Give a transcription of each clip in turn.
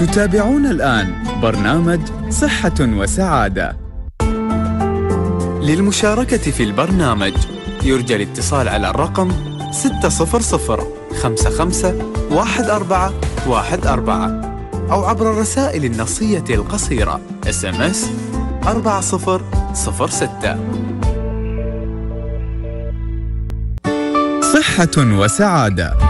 تتابعون الآن برنامج صحة وسعادة. للمشاركة في البرنامج يرجى الاتصال على الرقم 600 واحد أربعة أو عبر الرسائل النصية القصيرة اس ام اس 4006 صحة وسعادة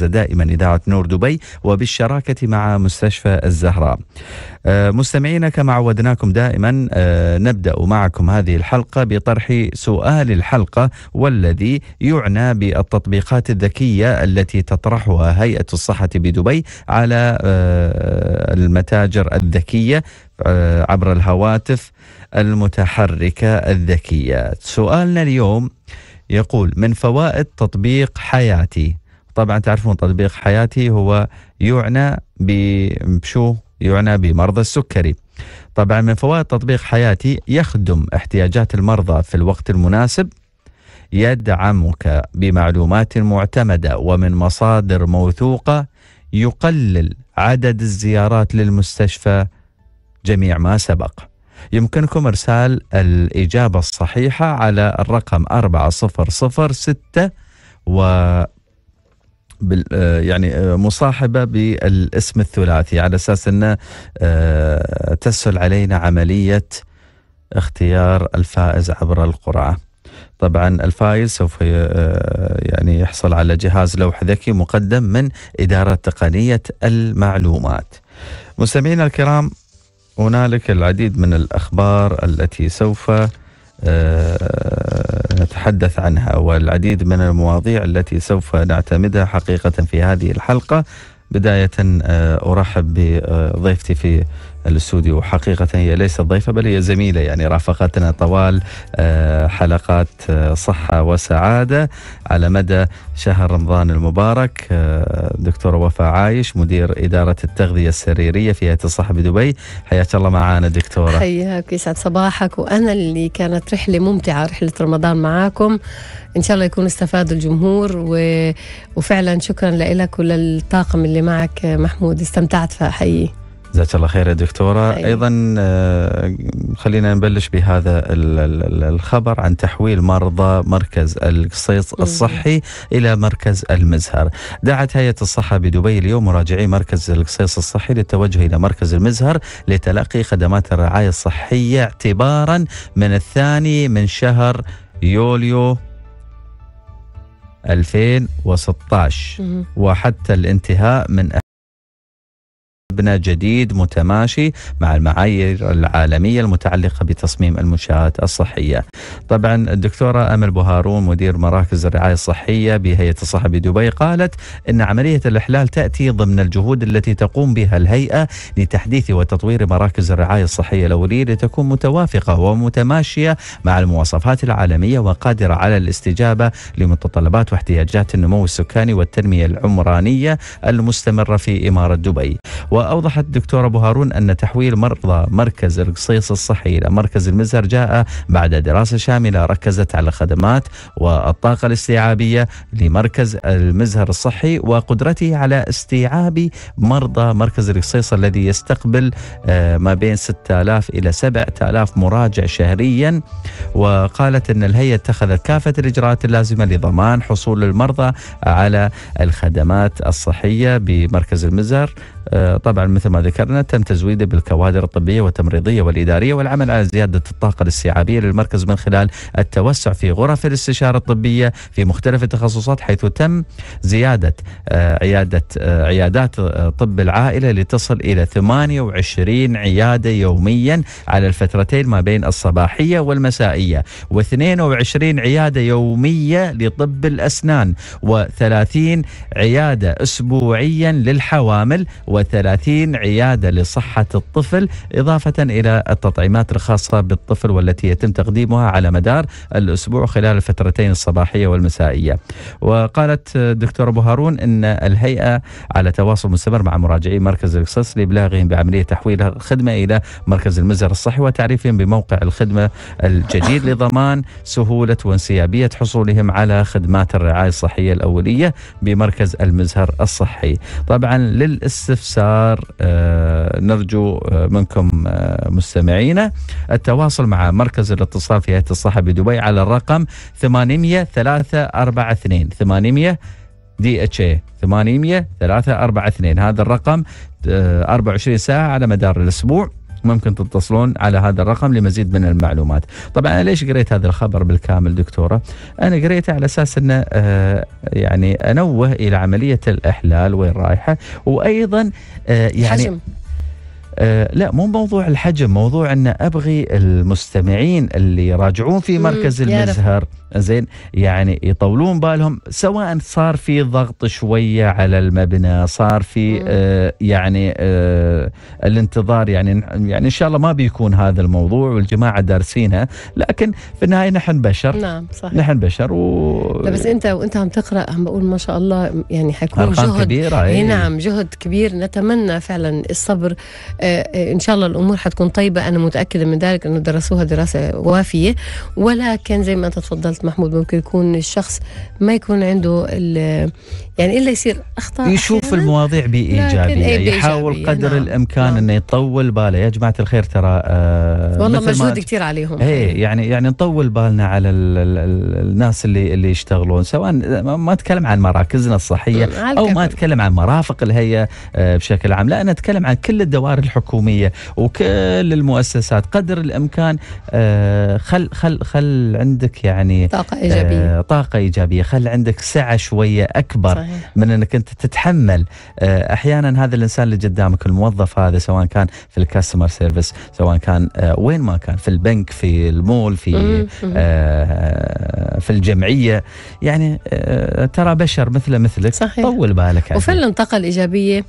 تنفذ دائما إذاعة نور دبي وبالشراكة مع مستشفى الزهراء آه، مستمعينا كما عودناكم دائما آه، نبدأ معكم هذه الحلقة بطرح سؤال الحلقة والذي يعنى بالتطبيقات الذكية التي تطرحها هيئة الصحة بدبي على آه، المتاجر الذكية عبر الهواتف المتحركة الذكية سؤالنا اليوم يقول من فوائد تطبيق حياتي طبعا تعرفون تطبيق حياتي هو يعنى بشو يعنى بمرضى السكري طبعا من فوائد تطبيق حياتي يخدم احتياجات المرضى في الوقت المناسب يدعمك بمعلومات معتمدة ومن مصادر موثوقة يقلل عدد الزيارات للمستشفى جميع ما سبق يمكنكم إرسال الإجابة الصحيحة على الرقم 4006 و بال آه، يعني آه، مصاحبه بالاسم الثلاثي على اساس انه آه، تسهل علينا عمليه اختيار الفائز عبر القرعه. طبعا الفائز سوف يعني يحصل على جهاز لوح ذكي مقدم من اداره تقنيه المعلومات. مستمعينا الكرام هنالك العديد من الاخبار التي سوف آه، نتحدث عنها والعديد من المواضيع التي سوف نعتمدها حقيقة في هذه الحلقة بداية آه، أرحب بضيفتي في الاستوديو حقيقة هي ليست ضيفة بل هي زميلة يعني رافقتنا طوال آه، حلقات آه، صحة وسعادة على مدى شهر رمضان المبارك آه، دكتورة وفاء عايش مدير إدارة التغذية السريرية في هيئة الصحة بدبي حياك الله معانا دكتورة حياك يسعد صباحك وأنا اللي كانت رحلة ممتعة رحلة رمضان معاكم إن شاء الله يكون استفاد الجمهور و... وفعلا شكرا لك وللطاقم اللي معك محمود استمتعت فحقيقي جزاك الله خير يا دكتورة أيوة. أيضا آه، خلينا نبلش بهذا الخبر عن تحويل مرضى مركز القصيص الصحي إلى مركز المزهر دعت هيئة الصحة بدبي اليوم مراجعي مركز القصيص الصحي للتوجه إلى مركز المزهر لتلقي خدمات الرعاية الصحية اعتبارا من الثاني من شهر يوليو 2016 وحتى الانتهاء من مبنى جديد متماشي مع المعايير العالمية المتعلقة بتصميم المنشآت الصحية طبعا الدكتورة أمل بهارون مدير مراكز الرعاية الصحية بهيئة الصحة بدبي قالت أن عملية الإحلال تأتي ضمن الجهود التي تقوم بها الهيئة لتحديث وتطوير مراكز الرعاية الصحية الأولية لتكون متوافقة ومتماشية مع المواصفات العالمية وقادرة على الاستجابة لمتطلبات واحتياجات النمو السكاني والتنمية العمرانية المستمرة في إمارة دبي و وأوضحت الدكتورة أبو هارون أن تحويل مرضى مركز القصيص الصحي إلى مركز المزهر جاء بعد دراسة شاملة ركزت على الخدمات والطاقة الاستيعابية لمركز المزهر الصحي وقدرته على استيعاب مرضى مركز القصيص الذي يستقبل آه، ما بين 6000 إلى 7000 مراجع شهريا وقالت أن الهيئة اتخذت كافة الإجراءات اللازمة لضمان حصول المرضى على الخدمات الصحية بمركز المزهر آه، طبعا مثل ما ذكرنا تم تزويده بالكوادر الطبيه والتمريضيه والاداريه والعمل على زياده الطاقه الاستيعابيه للمركز من خلال التوسع في غرف الاستشاره الطبيه في مختلف التخصصات حيث تم زياده آه، عياده آه، عيادات طب العائله لتصل الى 28 عياده يوميا على الفترتين ما بين الصباحيه والمسائيه و22 عياده يوميه لطب الاسنان و30 عياده اسبوعيا للحوامل و وثلاثين عيادة لصحة الطفل إضافة إلى التطعيمات الخاصة بالطفل والتي يتم تقديمها على مدار الأسبوع خلال الفترتين الصباحية والمسائية وقالت دكتورة أبو هارون أن الهيئة على تواصل مستمر مع مراجعي مركز القصص لإبلاغهم بعملية تحويل الخدمة إلى مركز المزر الصحي وتعريفهم بموقع الخدمة الجديد لضمان سهولة وانسيابية حصولهم على خدمات الرعاية الصحية الأولية بمركز المزهر الصحي طبعا للاستفسار الابصار آه، نرجو آه، منكم آه، مستمعينا التواصل مع مركز الاتصال في هيئه الصحه بدبي على الرقم 80342 800 دي اتش اي 800 342 هذا الرقم 24 ساعه على مدار الاسبوع ممكن تتصلون على هذا الرقم لمزيد من المعلومات طبعا أنا ليش قريت هذا الخبر بالكامل دكتورة أنا قريته على أساس أنه آه، يعني أنوه إلى عملية الإحلال وين رايحة وأيضا آه، يعني حجم. آه لا مو موضوع الحجم موضوع ان ابغي المستمعين اللي يراجعون في مركز المزهر زين يعني يطولون بالهم سواء صار في ضغط شويه على المبنى صار في آه يعني آه الانتظار يعني يعني ان شاء الله ما بيكون هذا الموضوع والجماعه دارسينها لكن في النهايه نحن بشر نعم صحيح نحن بشر و بس انت وانت عم تقرا عم بقول ما شاء الله يعني حيكون جهد كبيرة إيه. ايه. نعم جهد كبير نتمنى فعلا الصبر آه،, آه ان شاء الله الامور حتكون طيبه انا متاكده من ذلك انه درسوها دراسه وافيه ولكن زي ما انت تفضلت محمود ممكن يكون الشخص ما يكون عنده يعني الا يصير اخطاء يشوف المواضيع بايجابيه إيه يحاول قدر نعم. الامكان نعم. انه يطول باله يا جماعه الخير ترى آه والله مجهود كثير عليهم اي يعني يعني نطول بالنا على الـ الـ الـ الناس اللي اللي يشتغلون سواء ما اتكلم عن مراكزنا الصحيه او ما اتكلم عن مرافق الهيئه آه بشكل عام لا انا اتكلم عن كل الدوائر الحكوميه وكل المؤسسات قدر الامكان آه خل خل خل عندك يعني طاقه ايجابيه آه طاقه ايجابيه خل عندك سعه شويه اكبر صحيح. من انك انت تتحمل آه، احيانا هذا الانسان اللي قدامك الموظف هذا سواء كان في الكاستمر سيرفيس سواء كان آه، وين ما كان في البنك في المول في آه، في الجمعيه يعني ترى بشر مثله مثلك صحيح. طول بالك عليه يعني. وفعلا الطاقه الايجابيه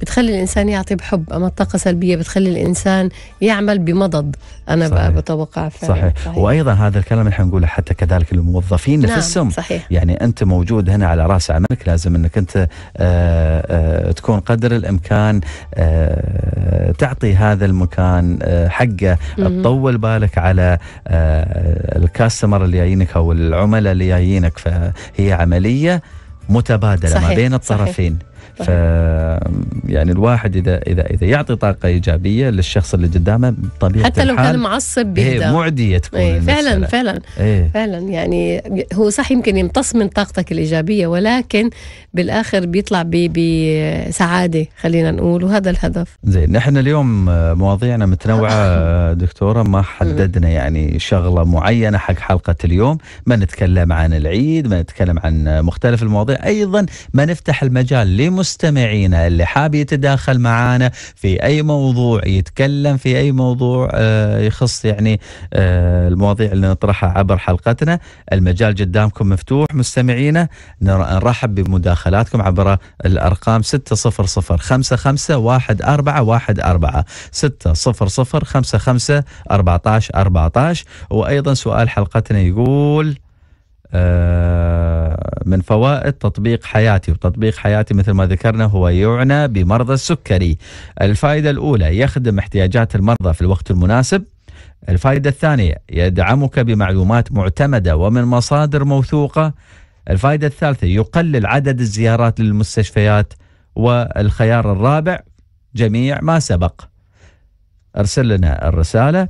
بتخلي الانسان يعطي بحب اما الطاقه السلبيه بتخلي الانسان يعمل بمضض انا صحيح. بتوقع فعلا صحيح. صحيح وايضا هذا الكلام اللي حنقوله حتى كذلك الموظفين نعم. نفسهم صحيح. يعني انت موجود هنا على راس عملك لازم لازم انك انت آه، آه، تكون قدر الامكان آه، تعطي هذا المكان حقه تطول بالك على الكاستمر اللي جايينك او العملاء اللي جايينك فهي عمليه متبادله صحيح. ما بين الطرفين صحيح. ف يعني الواحد اذا اذا اذا يعطي طاقه ايجابيه للشخص اللي قدامه بطبيعه حتى لو كان معصب إيه، بيهدى معديه إيه، تكون ايه فعلا فعلا ايه فعلا يعني هو صح يمكن يمتص من طاقتك الايجابيه ولكن بالاخر بيطلع بسعاده خلينا نقول وهذا الهدف زين نحن اليوم مواضيعنا متنوعه دكتوره ما حددنا يعني شغله معينه حق حلقه اليوم ما نتكلم عن العيد ما نتكلم عن مختلف المواضيع ايضا ما نفتح المجال لمس مستمعينا اللي حاب يتداخل معانا في اي موضوع يتكلم في اي موضوع آه، يخص يعني آه، المواضيع اللي نطرحها عبر حلقتنا المجال قدامكم مفتوح مستمعينا نرحب بمداخلاتكم عبر الارقام 600 55 1414 600 55 14 14 وايضا سؤال حلقتنا يقول آه، من فوائد تطبيق حياتي وتطبيق حياتي مثل ما ذكرنا هو يعنى بمرضى السكري الفائدة الأولى يخدم احتياجات المرضى في الوقت المناسب الفائدة الثانية يدعمك بمعلومات معتمدة ومن مصادر موثوقة الفائدة الثالثة يقلل عدد الزيارات للمستشفيات والخيار الرابع جميع ما سبق ارسل لنا الرسالة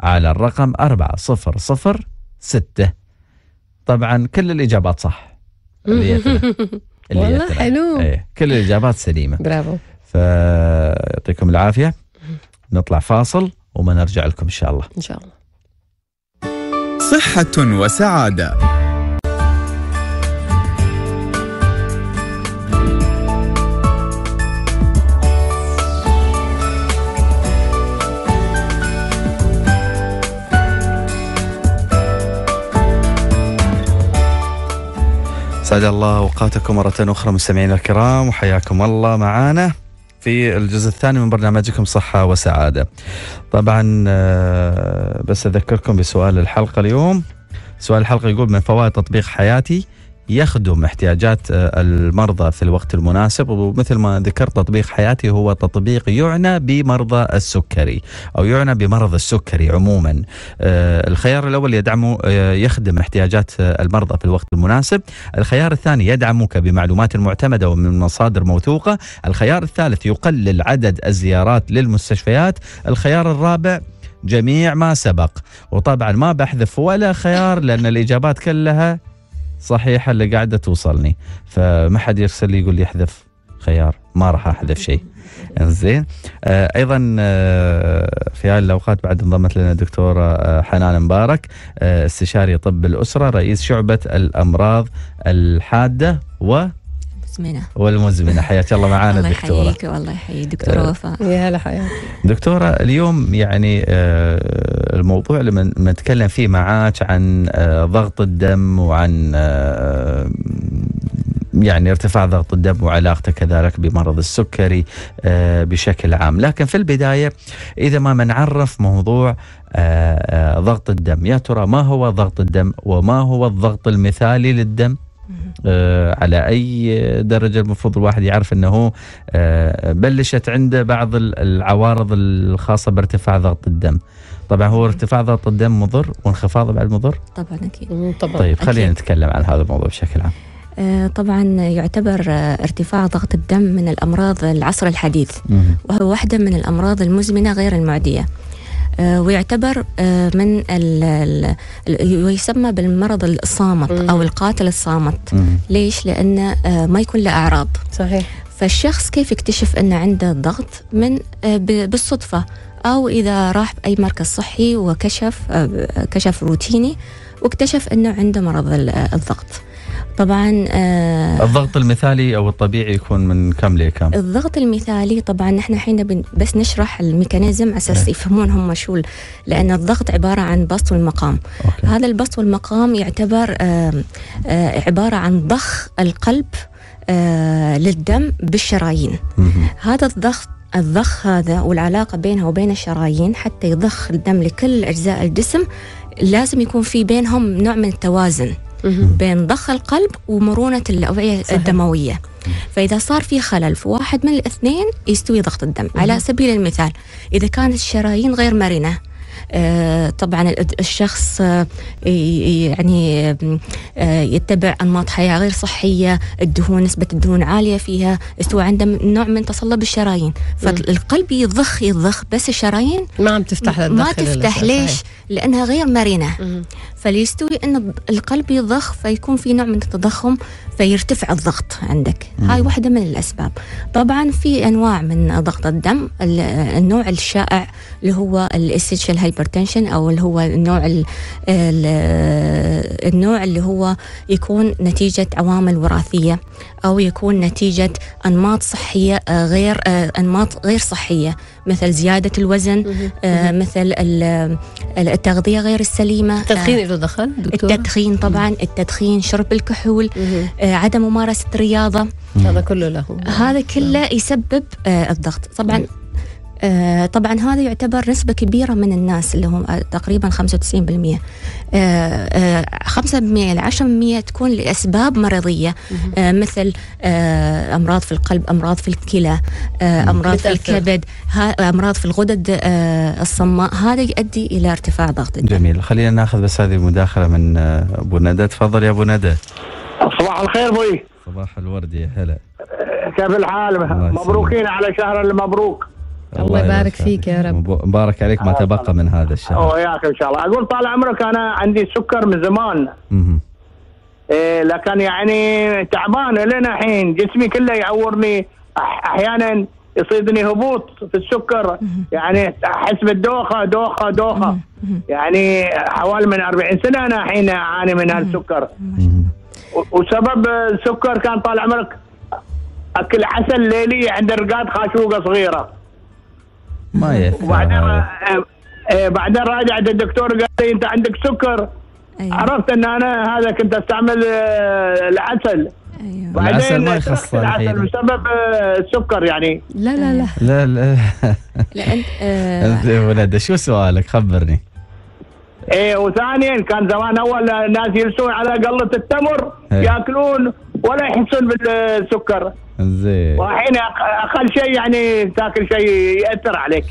على الرقم 4006 طبعا كل الاجابات صح اللي اللي والله حلو ايه كل الاجابات سليمه برافو فيعطيكم العافيه نطلع فاصل وما نرجع لكم ان شاء الله ان شاء الله صحه وسعاده سعد الله اوقاتكم مره اخرى مستمعينا الكرام وحياكم الله معانا في الجزء الثاني من برنامجكم صحة وسعادة طبعا آه، بس أذكركم بسؤال الحلقة اليوم سؤال الحلقة يقول من فوائد تطبيق حياتي يخدم احتياجات آه، المرضى في الوقت المناسب ومثل ما ذكرت تطبيق حياتي هو تطبيق يعنى بمرضى السكري أو يعنى بمرض السكري عموما آه، الخيار الأول يدعم آه، يخدم احتياجات المرضى في الوقت المناسب الخيار الثاني يدعمك بمعلومات معتمدة ومن مصادر موثوقة الخيار الثالث يقلل عدد الزيارات للمستشفيات الخيار الرابع جميع ما سبق وطبعا ما بحذف ولا خيار لأن الإجابات كلها صحيحه اللي قاعده توصلني فما حد يرسل لي يقول لي احذف خيار ما راح احذف شيء زين آه ايضا آه في هذه الاوقات بعد انضمت لنا الدكتوره آه حنان مبارك آه، استشاري طب الاسره رئيس شعبه الامراض الحاده و والمزمنه والمزمنه حياك الله معانا الدكتوره الله يحييك والله يحيي دكتوره آه. وفاء يا هلا حياتي دكتوره اليوم يعني آه، الموضوع لما نتكلم فيه معاك عن آه، ضغط الدم وعن يعني ارتفاع ضغط الدم وعلاقته كذلك بمرض السكري بشكل عام لكن في البداية إذا ما منعرف موضوع ضغط الدم يا ترى ما هو ضغط الدم وما هو الضغط المثالي للدم آه، على اي درجه المفروض الواحد يعرف انه آه، بلشت عنده بعض العوارض الخاصه بارتفاع ضغط الدم طبعا هو ارتفاع ضغط الدم مضر وانخفاضه بعد مضر طبعا اكيد طبعا طيب خلينا نتكلم عن هذا الموضوع بشكل عام آه، طبعا يعتبر ارتفاع ضغط الدم من الامراض العصر الحديث وهو واحده من الامراض المزمنه غير المعديه آه، ويعتبر آه، من ال ويسمى بالمرض الصامت او القاتل الصامت ليش لانه آه، ما يكون له اعراض صحيح فالشخص كيف يكتشف انه عنده ضغط من بالصدفه او اذا راح باي مركز صحي وكشف كشف روتيني واكتشف انه عنده مرض الضغط طبعا آه الضغط المثالي او الطبيعي يكون من كم لكم؟ الضغط المثالي طبعا نحن الحين بس نشرح الميكانيزم على اساس إيه. يفهمون هم شو لان الضغط عباره عن بسط والمقام أوكي. هذا البسط والمقام يعتبر آه آه عباره عن ضخ القلب آه للدم بالشرايين هذا الضغط الضخ هذا والعلاقه بينها وبين الشرايين حتى يضخ الدم لكل اجزاء الجسم لازم يكون في بينهم نوع من التوازن بين ضخ القلب ومرونة الأوعية صحيح. الدموية فإذا صار في خلل في واحد من الاثنين يستوي ضغط الدم على سبيل المثال إذا كانت الشرايين غير مرنة آه، طبعا الشخص آه، يعني آه، يتبع أنماط حياة غير صحية الدهون نسبة الدهون عالية فيها استوى عنده نوع من تصلب الشرايين فالقلب يضخ يضخ بس الشرايين ما عم تفتح ما تفتح ليش لأنها غير مرنة فليستوي أن القلب يضخ فيكون في نوع من التضخم فيرتفع الضغط عندك مم. هاي واحدة من الأسباب طبعا في أنواع من ضغط الدم النوع الشائع اللي هو الاستيشال هايبرتنشن أو اللي هو النوع ال النوع اللي هو يكون نتيجة عوامل وراثية أو يكون نتيجة أنماط صحية آه، غير آه، أنماط غير صحية مثل زيادة الوزن آه، مثل التغذية غير السليمة آه، التدخين إذا دخل دكتور التدخين طبعا التدخين شرب الكحول آه، عدم ممارسة الرياضة هذا كله له هذا كله يسبب الضغط طبعا آه، طبعا هذا يعتبر نسبة كبيرة من الناس اللي هم آه، تقريبا 95% 5% آه، إلى 10% تكون لأسباب مرضية مثل أمراض في القلب أمراض في الكلى أمراض في الكبد أمراض في الغدد الصماء هذا يؤدي إلى ارتفاع ضغط الدم جميل خلينا ناخذ بس هذه المداخلة من أبو ندى تفضل يا أبو ندى صباح الخير بوي صباح الورد يا هلا كيف الحال مبروكين على شهر المبروك الله, يبارك فيك يا رب مبارك عليك ما آه، تبقى من هذا الشهر وياك ان شاء الله اقول طال عمرك انا عندي سكر من زمان إيه لكن يعني تعبان لنا الحين جسمي كله يعورني احيانا يصيدني هبوط في السكر يعني احس بالدوخه دوخه دوخه يعني حوالي من 40 سنه انا الحين اعاني من هالسكر وسبب السكر كان طال عمرك اكل عسل ليلي عند رقاد خاشوقه صغيره ما يأثر وبعدين إيه، بعدين راجعت الدكتور قال لي انت عندك سكر أيوة. عرفت ان انا هذا كنت استعمل آه، العسل ايوه بعدين العسل ما يخص العسل بسبب آه، السكر يعني لا لا لا لا لا, لا انت آه، انت ولد شو سؤالك خبرني ايه وثانيا كان زمان اول الناس يلسون على قله التمر إيه. ياكلون ولا يحسون بالسكر زين وحين اقل شيء يعني تاكل شيء ياثر عليك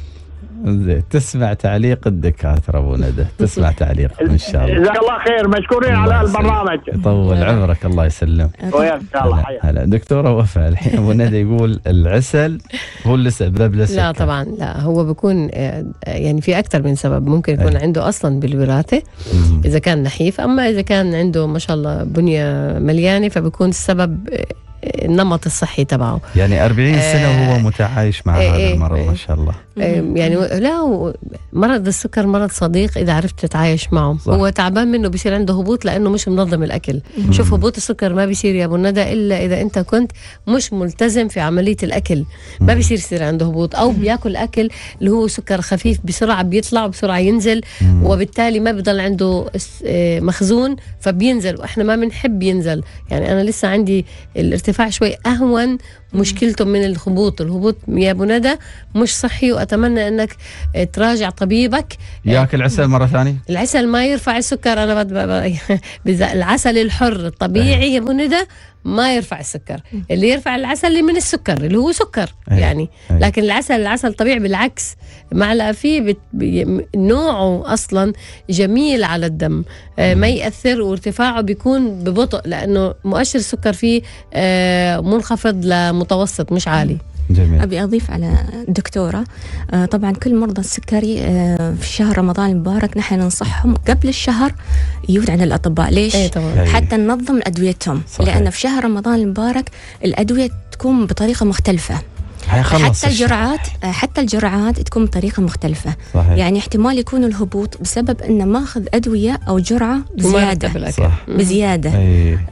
زين تسمع تعليق الدكاتره ابو ندى تسمع تعليق ان شاء الله جزاك الله خير مشكورين على البرنامج يطول عمرك الله يسلم وياك الله هلا دكتوره وفاء الحين ابو ندى يقول العسل هو اللي سبب له لا طبعا لا هو بيكون آه، يعني في اكثر من سبب ممكن يكون أي. عنده اصلا بالوراثه اذا كان نحيف اما اذا كان عنده ما شاء الله بنيه مليانه فبكون السبب آه، النمط الصحي تبعه يعني 40 آه، سنه وهو آه، متعايش مع آه، هذا إيه، المرض إيه. ما شاء الله يعني لا مرض السكر مرض صديق اذا عرفت تتعايش معه صح. هو تعبان منه بصير عنده هبوط لانه مش منظم الاكل مم. شوف هبوط السكر ما بيصير يا ابو ندى الا اذا انت كنت مش ملتزم في عمليه الاكل ما بيصير يصير عنده هبوط او بياكل اكل اللي هو سكر خفيف بسرعه بيطلع وبسرعه ينزل مم. وبالتالي ما بضل عنده مخزون فبينزل واحنا ما بنحب ينزل يعني انا لسه عندي الارتفاع ارتفاع شوي أهون مشكلتهم من الهبوط الهبوط يا ابو ندى مش صحي واتمنى انك تراجع طبيبك ياكل عسل مره ثانيه العسل ما يرفع السكر انا العسل الحر الطبيعي إيه. يا ابو ندى ما يرفع السكر اللي يرفع العسل اللي من السكر اللي هو سكر أيه. يعني أيه. لكن العسل العسل طبيعي بالعكس معلقه فيه بت... نوعه اصلا جميل على الدم آه إيه. ما ياثر وارتفاعه بيكون ببطء لانه مؤشر السكر فيه آه منخفض ل متوسط مش عالي جميل. أبي أضيف على الدكتورة آه طبعا كل مرضى السكري آه في شهر رمضان المبارك نحن ننصحهم قبل الشهر يود عن الأطباء ليش؟ أي طبعا. أيوه. حتى ننظم أدويتهم صحيح. لأن في شهر رمضان المبارك الأدوية تكون بطريقة مختلفة حيخلص حتى الجرعات حتى الجرعات تكون بطريقه مختلفه صحيح. يعني احتمال يكون الهبوط بسبب انه ماخذ ادويه او جرعه بزياده صح. بزياده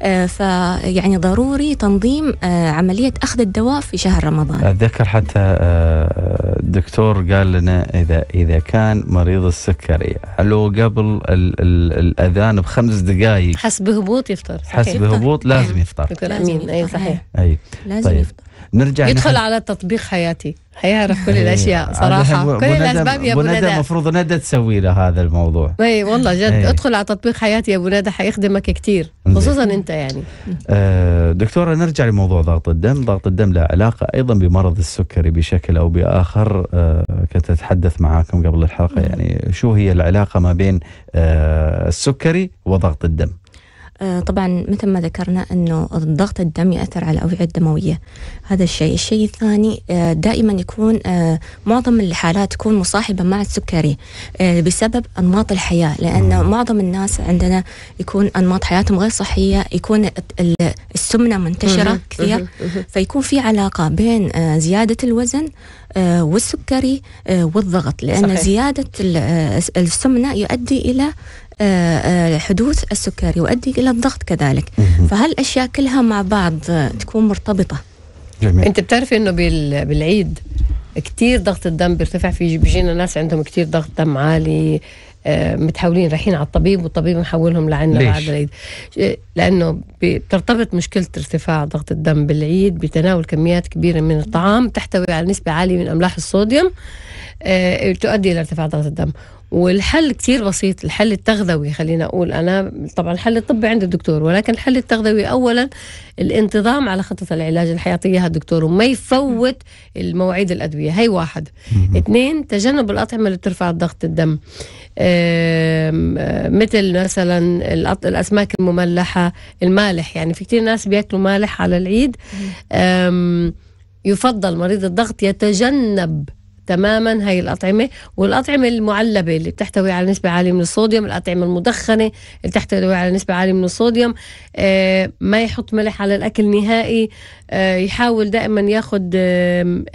آه فيعني ضروري تنظيم آه عمليه اخذ الدواء في شهر رمضان اتذكر حتى آه الدكتور آه، قال لنا اذا اذا كان مريض السكري علو قبل الـ الـ الاذان بخمس دقائق حس بهبوط يفطر حس بهبوط نعم. لازم يفطر لازم اي صحيح اي لازم طيب. يفطر نرجع يدخل نحن... على تطبيق حياتي حيعرف كل إيه، الاشياء صراحه كل الاسباب يا ابو ندى المفروض ندى تسوي له هذا الموضوع اي والله جد هي. إيه. ادخل على تطبيق حياتي يا ابو ندى حيخدمك كثير خصوصا انت يعني آه دكتوره نرجع لموضوع ضغط الدم ضغط الدم له علاقه ايضا بمرض السكري بشكل او باخر آه كنت اتحدث معاكم قبل الحلقه يعني شو هي العلاقه ما بين آه السكري وضغط الدم آه، طبعا مثل ما ذكرنا انه ضغط الدم ياثر على الاوعيه الدمويه هذا الشيء الشيء الثاني آه، دائما يكون آه، معظم الحالات تكون مصاحبه مع السكري بسبب انماط الحياه لان معظم الناس عندنا يكون انماط حياتهم غير صحيه يكون السمنه منتشره كثير فيكون في علاقه بين زياده الوزن والسكري والضغط لان صحيح. زياده السمنه يؤدي الى آه، آه، حدوث السكري يؤدي إلى الضغط كذلك فهالأشياء كلها مع بعض تكون مرتبطة جميل. أنت بتعرفي أنه بالعيد كثير ضغط الدم بيرتفع في بيجينا ناس عندهم كثير ضغط دم عالي آه، متحولين رايحين على الطبيب والطبيب محولهم لعنا بعد العيد لانه بترتبط مشكله ارتفاع ضغط الدم بالعيد بتناول كميات كبيره من الطعام تحتوي على نسبه عاليه من املاح الصوديوم تؤدي الى ارتفاع ضغط الدم والحل كثير بسيط الحل التغذوي خلينا أقول أنا طبعا الحل الطبي عند الدكتور ولكن الحل التغذوي أولا الانتظام على خطة العلاج اللي حيعطيها الدكتور وما يفوت المواعيد الأدوية هي واحد اثنين تجنب الأطعمة اللي بترفع ضغط الدم آه، مثل مثلا الأسماك المملحة المالح يعني في كثير ناس بياكلوا مالح على العيد يفضل مريض الضغط يتجنب تماما هاي الأطعمة والأطعمة المعلبة اللي بتحتوي على نسبة عالية من الصوديوم الأطعمة المدخنة اللي بتحتوي على نسبة عالية من الصوديوم آه، ما يحط ملح على الأكل نهائي آه، يحاول دائما ياخد آه،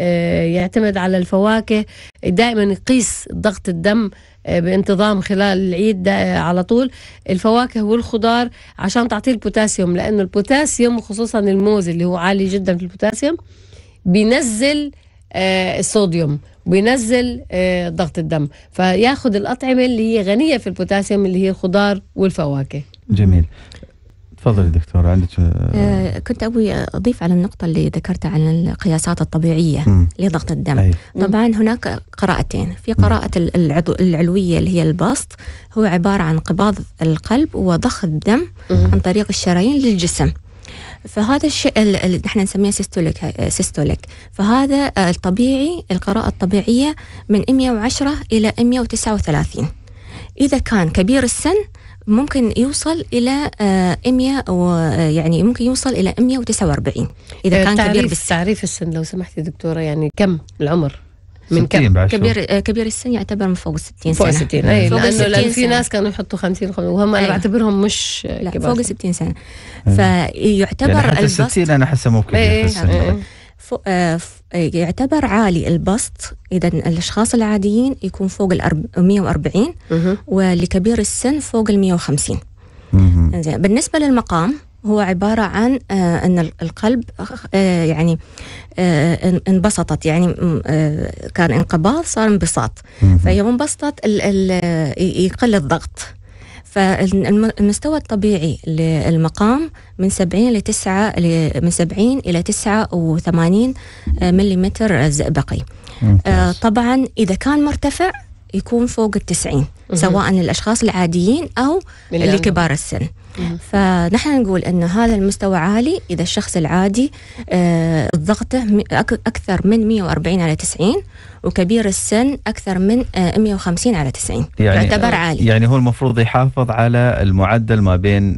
يعتمد على الفواكه دائما يقيس ضغط الدم بانتظام خلال العيد على طول الفواكه والخضار عشان تعطيه البوتاسيوم لانه البوتاسيوم خصوصا الموز اللي هو عالي جدا في البوتاسيوم بينزل آه، الصوديوم بينزل آه، ضغط الدم فياخذ الأطعمة اللي هي غنية في البوتاسيوم اللي هي الخضار والفواكه جميل تفضلي دكتور عندك آه كنت ابوي اضيف على النقطه اللي ذكرتها عن القياسات الطبيعيه م. لضغط الدم أي. أيوة. طبعا هناك قراءتين في قراءه العضو العلويه اللي هي البسط هو عباره عن قباض القلب وضخ الدم م. عن طريق الشرايين للجسم فهذا الشيء اللي احنا نسميه سيستوليك سيستوليك فهذا آه، الطبيعي القراءة الطبيعية من 110 إلى 139 إذا كان كبير السن ممكن يوصل الى 100 آه، و آه، يعني ممكن يوصل الى 149 اذا كان كبير بالسن تعريف السن لو سمحتي دكتوره يعني كم العمر من كم كبير آه، كبير السن يعتبر من فوق ال 60 سنه فوق ال 60 اي لانه لأن في ناس كانوا يحطوا 50 وهم انا أيوه. بعتبرهم مش لا كبار. فوق ال 60 سنه أيوه. فيعتبر يعني حتى ال 60 انا احسه مو كبير أي يعتبر عالي البسط اذا الاشخاص العاديين يكون فوق ال 140 واللي كبير السن فوق ال 150 زين بالنسبه للمقام هو عبارة عن آه، أن القلب آه، يعني آه، انبسطت يعني كان انقباض صار انبساط فهي انبسطت يقل الضغط فالمستوى الطبيعي للمقام من 70 ل 9 من 70 الى 89 ملم زئبقي طبعا اذا كان مرتفع يكون فوق ال 90 سواء للاشخاص العاديين او لكبار السن فنحن نقول أن هذا المستوى عالي إذا الشخص العادي آه، ضغطه أكثر من 140 على 90 وكبير السن أكثر من 150 آه، على 90 يعني يعتبر آه، عالي يعني هو المفروض يحافظ على المعدل ما بين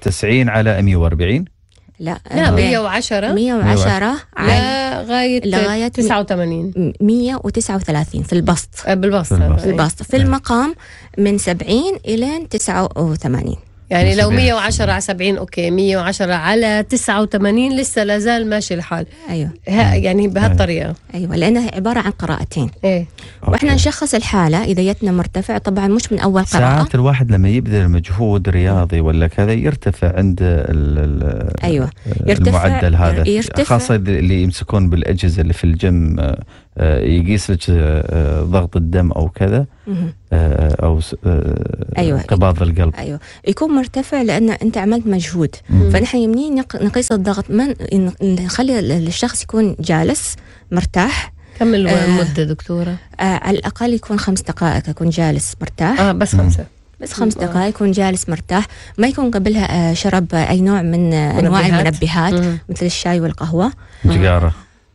90 على 140 لا لا 110 110 لغايه لغايه 89 139 في البسط بالبسط بالبسط في, البسط. في إيه. المقام من 70 الى 89 يعني لو 110 على 70 اوكي 110 على 89 لسه لا زال ماشي الحال ايوه ها يعني بهالطريقه ايوه, أيوة، لانها عباره عن قراءتين ايه واحنا نشخص الحاله اذا جتنا مرتفع طبعا مش من اول قراءه ساعات الواحد لما يبذل مجهود رياضي ولا كذا يرتفع عند ال ايوه يرتفع المعدل هذا يرتفع خاصه اللي يمسكون بالاجهزه اللي في الجيم آه، يقيس لك آه، آه، ضغط الدم او كذا او أيوة. قباض القلب ايوه يكون مرتفع لان انت عملت مجهود فنحن يمني نقيس الضغط ما نخلي الشخص يكون جالس مرتاح كم المده دكتوره؟ آه على الاقل يكون خمس دقائق يكون جالس مرتاح اه بس خمسه مم. بس خمس دقائق يكون جالس مرتاح ما يكون قبلها شرب اي نوع من انواع المنبهات مثل الشاي والقهوه سيجاره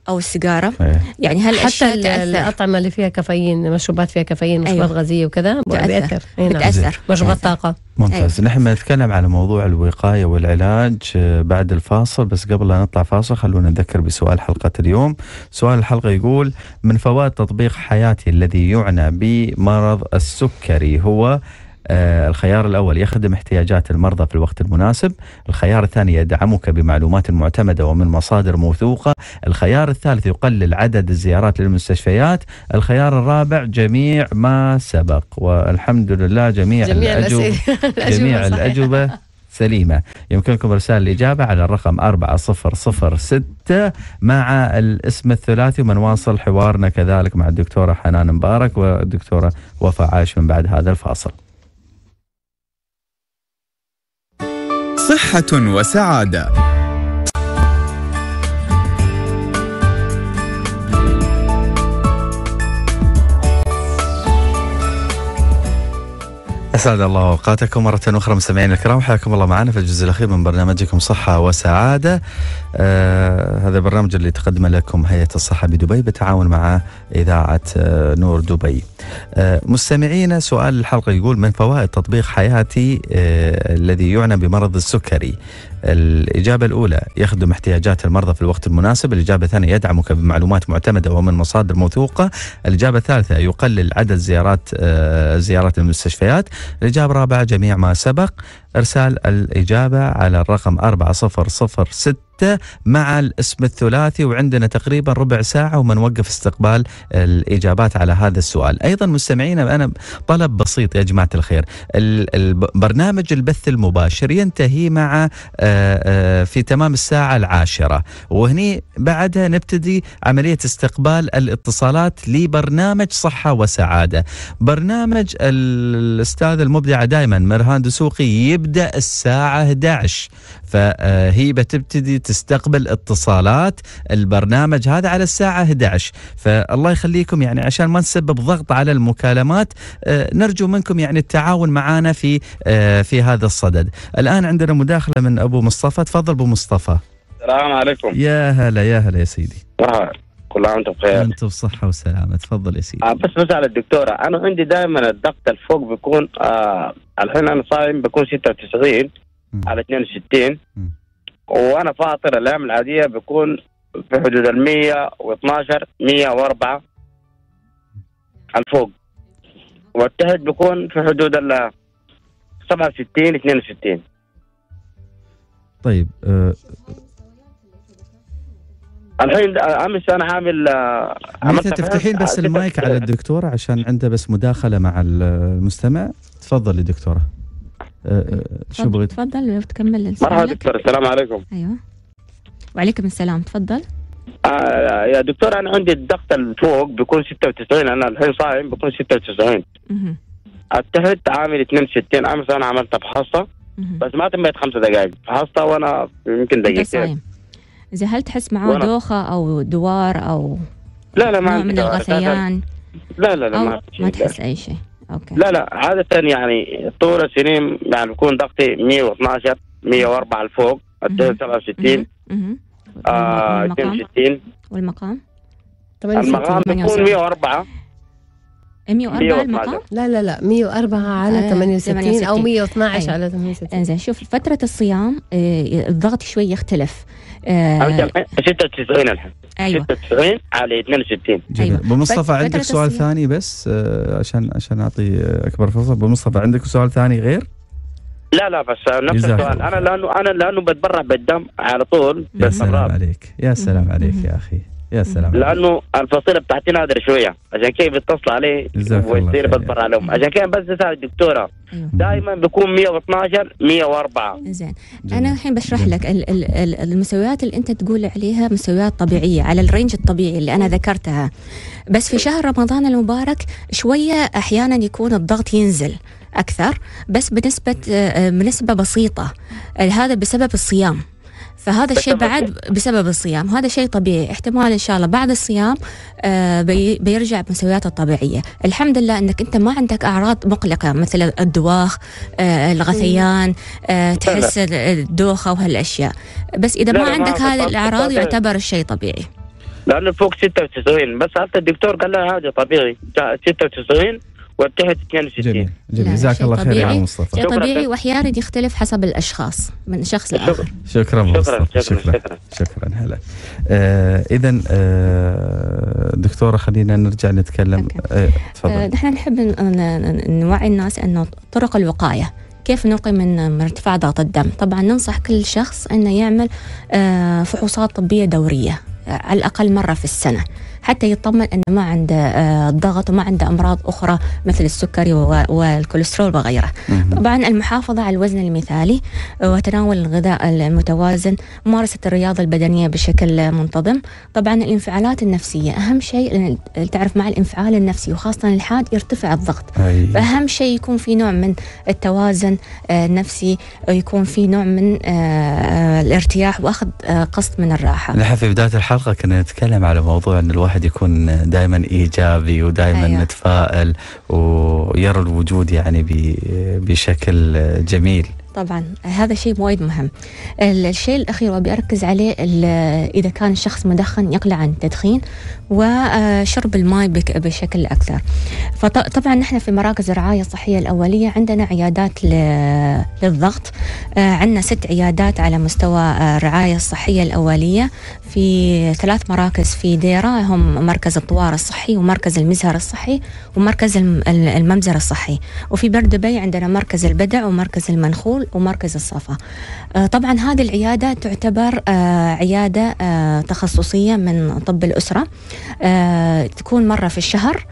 او السيجاره أيه. يعني هل حتى الاطعمه اللي فيها كافيين مشروبات فيها كافيين مشروبات أيوه. غازيه وكذا بتاثر إيه نعم. بتاثر مشروبات طاقه ممتاز أيوه. نحن بنتكلم على موضوع الوقايه والعلاج آه، بعد الفاصل بس قبل لا نطلع فاصل خلونا نذكر بسؤال حلقه اليوم سؤال الحلقه يقول من فوائد تطبيق حياتي الذي يعنى بمرض السكري هو آه، الخيار الأول يخدم احتياجات المرضى في الوقت المناسب الخيار الثاني يدعمك بمعلومات معتمدة ومن مصادر موثوقة الخيار الثالث يقلل عدد الزيارات للمستشفيات الخيار الرابع جميع ما سبق والحمد لله جميع, جميع الأجوبة جميع الأجوبة سليمة يمكنكم إرسال الإجابة على الرقم 4006 مع الاسم الثلاثي واصل حوارنا كذلك مع الدكتورة حنان مبارك والدكتورة وفاء عايش من بعد هذا الفاصل صحة وسعادة أسعد الله أوقاتكم مرة أخرى مستمعينا الكرام حياكم الله معنا في الجزء الأخير من برنامجكم صحة وسعادة آه، هذا البرنامج اللي تقدمه لكم هيئة الصحة بدبي بالتعاون مع إذاعة آه نور دبي آه مستمعينا سؤال الحلقة يقول من فوائد تطبيق حياتي آه الذي يعنى بمرض السكري الإجابة الأولى يخدم احتياجات المرضى في الوقت المناسب الإجابة الثانية يدعمك بمعلومات معتمدة ومن مصادر موثوقة الإجابة الثالثة يقلل عدد زيارات آه زيارات المستشفيات الإجابة الرابعة جميع ما سبق إرسال الإجابة على الرقم 4006 حتى مع الاسم الثلاثي وعندنا تقريبا ربع ساعة وما نوقف استقبال الإجابات على هذا السؤال أيضا مستمعينا أنا طلب بسيط يا جماعة الخير البرنامج البث المباشر ينتهي مع آه، آه، في تمام الساعة العاشرة وهني بعدها نبتدي عملية استقبال الاتصالات لبرنامج صحة وسعادة برنامج الأستاذ المبدعة دائما مرهان دسوقي يبدأ الساعة 11 فهي بتبتدي تستقبل اتصالات البرنامج هذا على الساعة 11 فالله يخليكم يعني عشان ما نسبب ضغط على المكالمات آه، نرجو منكم يعني التعاون معنا في آه، في هذا الصدد الآن عندنا مداخلة من أبو مصطفى تفضل أبو مصطفى السلام عليكم يا هلا يا هلا يا سيدي كل عام وانتم بخير انتم بصحة وسلامة تفضل يا سيدي آه بس بسأل الدكتورة انا عندي دائما الضغط الفوق بيكون آه الحين انا صايم بيكون 96 على 62 م. وانا فاطر الايام العاديه بيكون في حدود ال 112 104 الفوق والتحت بيكون في حدود ال 67 62 طيب أه الحين امس انا عامل عملت آه، تفتحين بس المايك على الدكتوره عشان عنده بس مداخله مع المستمع تفضلي دكتوره آه، آه، شو بغيت تفضل تكمل مرحبا دكتور السلام عليكم ايوه وعليكم السلام تفضل آه يا دكتور انا عندي الضغط الفوق بيكون 96 انا الحين صايم بيكون 96 التحت عامل 62 امس انا عملتها بحصه بس ما تميت خمسة دقائق فحصتها وانا يمكن دقيقتين اذا هل تحس معاه دوخه او دوار او لا لا ما من الغثيان لا لا لا ما, ما تحس اي شيء أوكي. لا لا عادة يعني طول السنين يعني بكون ضغطي 112 104 لفوق 67 آه 62 والمقام؟ المقام بيكون 104 104 المطعم؟ لا لا لا 104 آه، على 68, او 112 أي. أيوة. على 68 انزين شوف فترة الصيام آه، الضغط شوي يختلف آه 96 الحين ايوه 96 على 62 ايوه ابو مصطفى عندك سؤال ثاني بس آه، عشان عشان اعطي اكبر فرصة ابو مصطفى عندك سؤال ثاني غير؟ لا لا بس نفس السؤال انا لانه انا لانه بتبرع بالدم على طول يا سلام عليك يا سلام عليك يا اخي يا سلام لانه الفصيله بتاعتي نادره شويه عشان كيف بيتصلوا عليه ويصير بدبر عليهم عشان كيف بس اسال الدكتوره دائما بيكون 112 104 زين انا الحين بشرح لك ال ال ال المسويات اللي انت تقول عليها مسويات طبيعيه على الرينج الطبيعي اللي انا ذكرتها بس في شهر رمضان المبارك شويه احيانا يكون الضغط ينزل اكثر بس بنسبه آه، آه، بنسبه بسيطه هذا بسبب الصيام فهذا الشيء بعد إيه؟ بسبب الصيام هذا شيء طبيعي احتمال ان شاء الله بعد الصيام آه، بيرجع بمستوياته الطبيعيه الحمد لله انك انت ما عندك اعراض مقلقه مثل الدواخ آه، الغثيان آه، تحس الدوخه وهالاشياء بس اذا ما عندك هذه الاعراض يعتبر الشيء طبيعي لانه فوق 96 بس حتى الدكتور قال لها هذا طبيعي 96 وانتهت 62 جميل جميل جزاك الله خير يا مصطفى شيء طبيعي واحيانا يختلف حسب الاشخاص من شخص لاخر شكرا شكرا شكرا شكرا, شكرا, هلا آه، اذا آه، دكتوره خلينا نرجع نتكلم آه تفضل آه، نحن نحب نوعي الناس انه طرق الوقايه كيف نقي من ارتفاع ضغط الدم طبعا ننصح كل شخص انه يعمل فحوصات طبيه دوريه على الاقل مره في السنه حتى يطمن أنه ما عنده آه، ضغط وما عنده أمراض أخرى مثل السكري والكوليسترول وغيره طبعا المحافظة على الوزن المثالي آه، وتناول الغذاء المتوازن ممارسة الرياضة البدنية بشكل منتظم طبعا الانفعالات النفسية أهم شيء تعرف مع الانفعال النفسي وخاصة الحاد يرتفع الضغط فأهم شيء يكون في نوع من التوازن آه، النفسي يكون في نوع من الارتياح وأخذ قسط من الراحة نحن في بداية الحلقة كنا نتكلم على موضوع أن الواحد الواحد يكون دائما ايجابي ودائما أيوة. متفائل ويرى الوجود يعني بشكل جميل طبعا هذا شيء وايد مهم الشيء الأخير وأبي أركز عليه إذا كان الشخص مدخن يقلع عن التدخين وشرب آه، الماء بشكل أكثر فطبعا نحن في مراكز الرعاية الصحية الأولية عندنا عيادات للضغط آه، عندنا ست عيادات على مستوى آه، الرعاية الصحية الأولية في ثلاث مراكز في ديرة هم مركز الطوار الصحي ومركز المزهر الصحي ومركز الممزر الصحي وفي بردبي عندنا مركز البدع ومركز المنخول ومركز الصفا آه، طبعا هذه العيادة تعتبر آه، عيادة آه، تخصصية من طب الأسرة تكون مرة في الشهر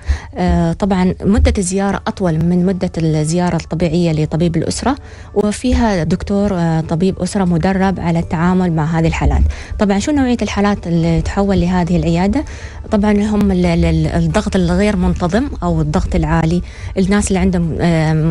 طبعا مدة الزيارة أطول من مدة الزيارة الطبيعية لطبيب الأسرة وفيها دكتور طبيب أسرة مدرب على التعامل مع هذه الحالات طبعا شو نوعية الحالات اللي تحول لهذه العيادة طبعا هم الضغط الغير منتظم أو الضغط العالي الناس اللي عندهم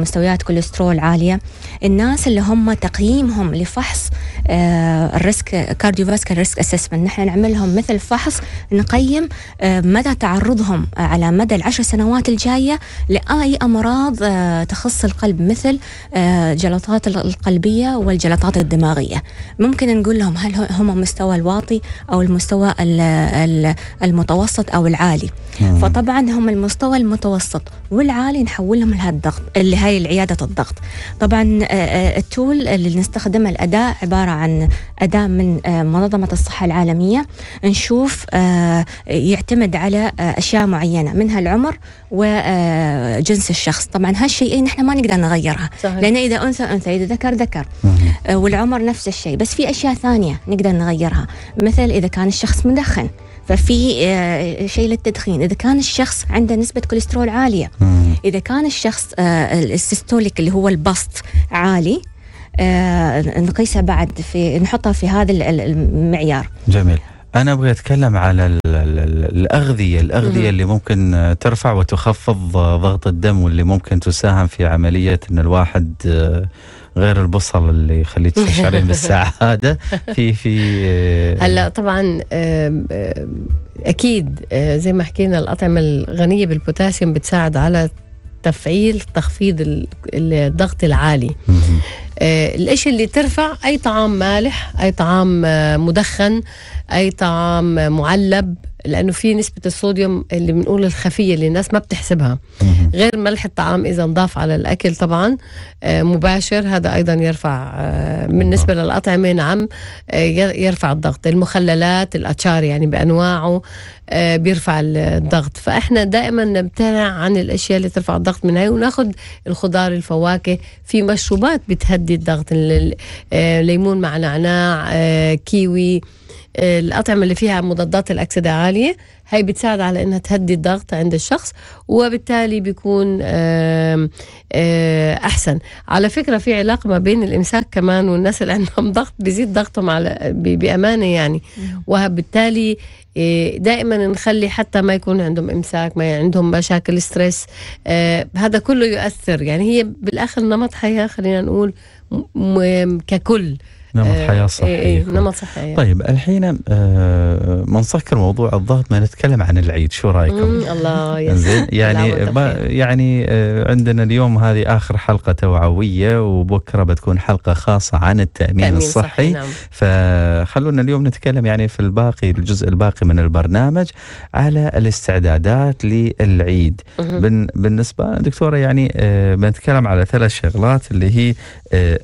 مستويات كوليسترول عالية الناس اللي هم تقييمهم لفحص آه، الريسك كارديو فاسكال ريسك اسسمنت نحن نعمل لهم مثل فحص نقيم آه، مدى تعرضهم على مدى العشر سنوات الجايه لاي امراض آه، تخص القلب مثل جلطات القلبيه والجلطات الدماغيه ممكن نقول لهم هل هم مستوى الواطي او المستوى المتوسط او العالي نعم. فطبعا هم المستوى المتوسط والعالي نحولهم لهذا الضغط لهي العياده الضغط طبعا التول اللي نستخدمه الاداء عباره عبارة عن أداة من آه، منظمة الصحة العالمية نشوف آه، يعتمد على آه، أشياء معينة منها العمر وجنس الشخص طبعا هالشيئين إيه، نحن ما نقدر نغيرها صحيح. لأن إذا أنثى أنثى إذا ذكر ذكر والعمر نفس الشيء بس في أشياء ثانية نقدر نغيرها مثل إذا كان الشخص مدخن ففي شيء للتدخين اذا كان الشخص عنده نسبه كوليسترول عاليه اذا كان الشخص السيستوليك اللي هو البسط عالي آه، نقيسها بعد في نحطها في هذا المعيار جميل انا ابغى اتكلم على الاغذيه الاغذيه اللي ممكن ترفع وتخفض ضغط الدم واللي ممكن تساهم في عمليه ان الواحد آه، غير البصل اللي يخليك تشعرين بالسعاده في في آه، هلا طبعا اكيد زي ما حكينا الاطعمه الغنيه بالبوتاسيوم بتساعد على تفعيل تخفيض الضغط العالي آه الاشي اللي ترفع اي طعام مالح اي طعام آه، مدخن اي طعام آه، معلب لانه في نسبه الصوديوم اللي بنقول الخفيه اللي الناس ما بتحسبها غير ملح الطعام اذا انضاف على الاكل طبعا آه، مباشر هذا ايضا يرفع بالنسبه آه، للاطعمه نعم آه، يرفع الضغط المخللات الاتشار يعني بانواعه بيرفع الضغط فاحنا دائما نمتنع عن الاشياء اللي ترفع الضغط من هاي وناخذ الخضار الفواكه في مشروبات بتهدي الضغط ليمون مع نعناع كيوي الأطعمة اللي فيها مضادات الأكسدة عالية هي بتساعد على أنها تهدي الضغط عند الشخص وبالتالي بيكون آه، أحسن على فكرة في علاقة ما بين الإمساك كمان والناس اللي عندهم ضغط بيزيد ضغطهم على بأمانة يعني وبالتالي آه، دائما نخلي حتى ما يكون عندهم امساك ما عندهم مشاكل ستريس آه، هذا كله يؤثر يعني هي بالاخر نمط حياه خلينا نقول ككل نمط آه، حياه إيه، صحي إيه إيه نمط صحي إيه. طيب الحين آه، من سكر موضوع الضغط ما نتكلم عن العيد شو رايكم؟ الله زين يعني ما يعني آه، عندنا اليوم هذه اخر حلقه توعويه وبكره بتكون حلقه خاصه عن التامين الصحي نعم. فخلونا اليوم نتكلم يعني في الباقي الجزء الباقي من البرنامج على الاستعدادات للعيد بالنسبه دكتوره يعني بنتكلم على ثلاث شغلات اللي هي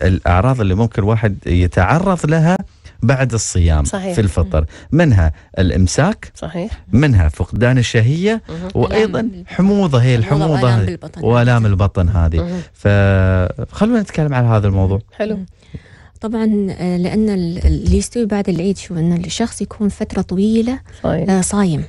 الاعراض اللي ممكن الواحد يت يتعرض لها بعد الصيام صحيح. في الفطر منها الامساك صحيح منها فقدان الشهيه وايضا حموضه هي الحموضه والام البطن هذه فخلونا نتكلم على هذا الموضوع حلو طبعا آه، لان اللي يستوي بعد العيد شو ان الشخص يكون فتره طويله آه، صايم, صايم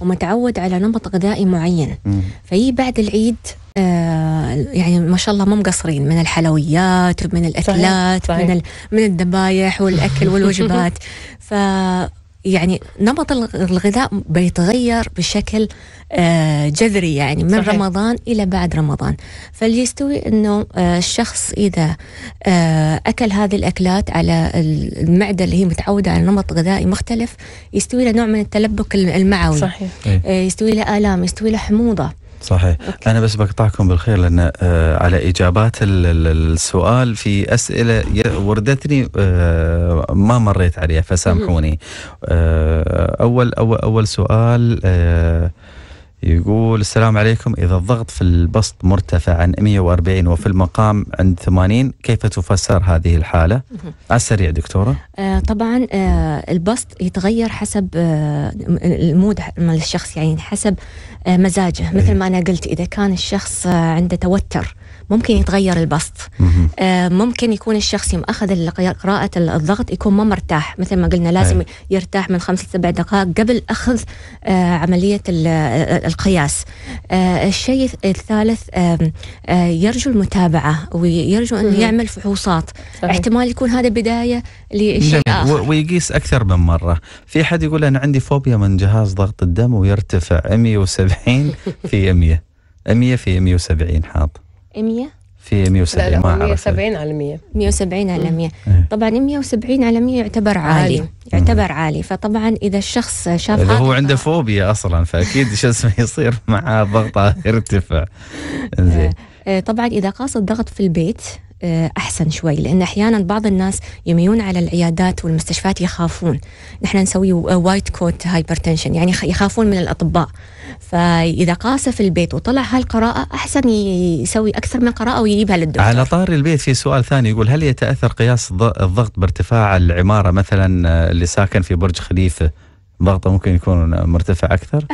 ومتعود على نمط غذائي معين فيجي بعد العيد آه، يعني ما شاء الله مو مقصرين من الحلويات ومن الاكلات صحيح. صحيح. من من الذبايح والاكل والوجبات ف يعني نمط الغذاء بيتغير بشكل آه، جذري يعني من صحيح. رمضان الى بعد رمضان فاللي يستوي انه آه، الشخص اذا اكل هذه الاكلات على المعده اللي هي متعوده على نمط غذائي مختلف يستوي له نوع من التلبك المعوي صحيح. إيه. يستوي له الام يستوي له حموضه صحيح أوكي. أنا بس بقطعكم بالخير لأن آه، على إجابات السؤال في أسئلة وردتني آه، ما مريت عليها فسامحوني آه، أول أول أول سؤال يقول السلام عليكم إذا الضغط في البسط مرتفع عن 140 وفي المقام عند 80 كيف تفسر هذه الحالة؟ على السريع دكتورة آه طبعا آه البسط يتغير حسب آه المود مال الشخص يعني حسب آه مزاجه إيه. مثل ما أنا قلت إذا كان الشخص آه عنده توتر ممكن يتغير البسط آه، ممكن يكون الشخص يوم أخذ قراءة الضغط يكون ما مرتاح مثل ما قلنا لازم هاي. يرتاح من خمس سبع دقائق قبل أخذ آه، عملية آه، القياس الشيء الثالث يرجو المتابعة ويرجو أنه يعمل فحوصات صحيح. احتمال يكون هذا بداية لشيء آخر ويقيس أكثر من مرة في حد يقول أنا عندي فوبيا من جهاز ضغط الدم ويرتفع 170 في 100 100 في 170 حاط 100 في 170 170 على 100 170 على 100 إيه. طبعا 170 على 100 يعتبر عالي, يعتبر عالي فطبعا اذا الشخص شاف اذا هو عنده فوبيا اصلا فاكيد شو اسمه يصير معاه ضغطه يرتفع آه. زين آه، طبعا اذا قاس الضغط في البيت آه، احسن شوي لان احيانا بعض الناس يميون على العيادات والمستشفيات يخافون نحن نسوي وايت كوت هايبرتنشن يعني يخافون من الاطباء فاذا قاس في البيت وطلع هالقراءه احسن يسوي اكثر من قراءه ويجيبها للدكتور على طار البيت في سؤال ثاني يقول هل يتاثر قياس الضغط بارتفاع العماره مثلا آه، اللي ساكن في برج خليفه ضغطه ممكن يكون مرتفع اكثر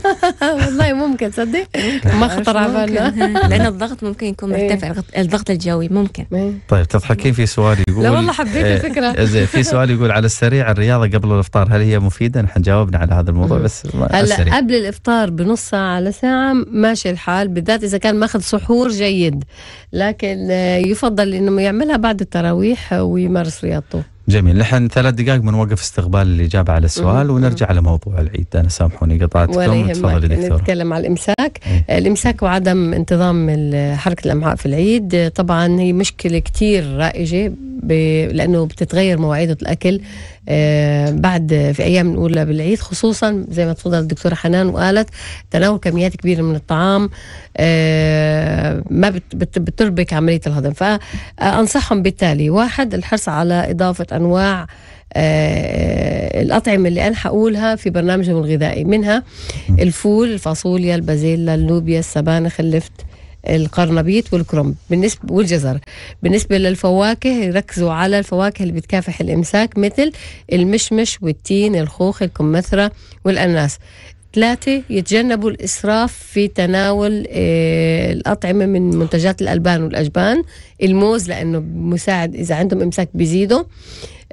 والله ممكن تصدق ما خطر على بالنا لان الضغط ممكن يكون إيه. مرتفع الضغط الجوي ممكن إيه. طيب تضحكين في سؤال يقول لا والله حبيت آه، الفكره زين في سؤال يقول على السريع الرياضه قبل الافطار هل هي مفيده نحن جاوبنا على هذا الموضوع بس هلا قبل الافطار بنص ساعه لساعه ماشي الحال بالذات اذا كان ماخذ سحور جيد لكن آه، يفضل انه يعملها بعد التراويح ويمارس رياضته جميل نحن ثلاث دقائق بنوقف استقبال الإجابة على السؤال ونرجع على موضوع العيد أنا سامحوني قطعتكم تفضلي دكتورة نتكلم على الإمساك إيه؟ الإمساك وعدم انتظام حركة الأمعاء في العيد طبعا هي مشكلة كتير رائجة ب... لأنه بتتغير مواعيد الأكل آه، بعد في ايام الاولى بالعيد خصوصا زي ما تفضل الدكتوره حنان وقالت تناول كميات كبيره من الطعام آه، ما بتربك عمليه الهضم فانصحهم بالتالي واحد الحرص على اضافه انواع آه، الأطعمة اللي أنا حقولها في برنامجهم الغذائي منها الفول الفاصوليا البازيلا اللوبيا السبانخ اللفت القرنبيط والكرنب بالنسبه والجزر بالنسبه للفواكه ركزوا على الفواكه اللي بتكافح الامساك مثل المشمش والتين الخوخ الكمثرى والأناس ثلاثة يتجنبوا الإسراف في تناول آه الأطعمة من منتجات الألبان والأجبان الموز لأنه مساعد إذا عندهم إمساك بيزيده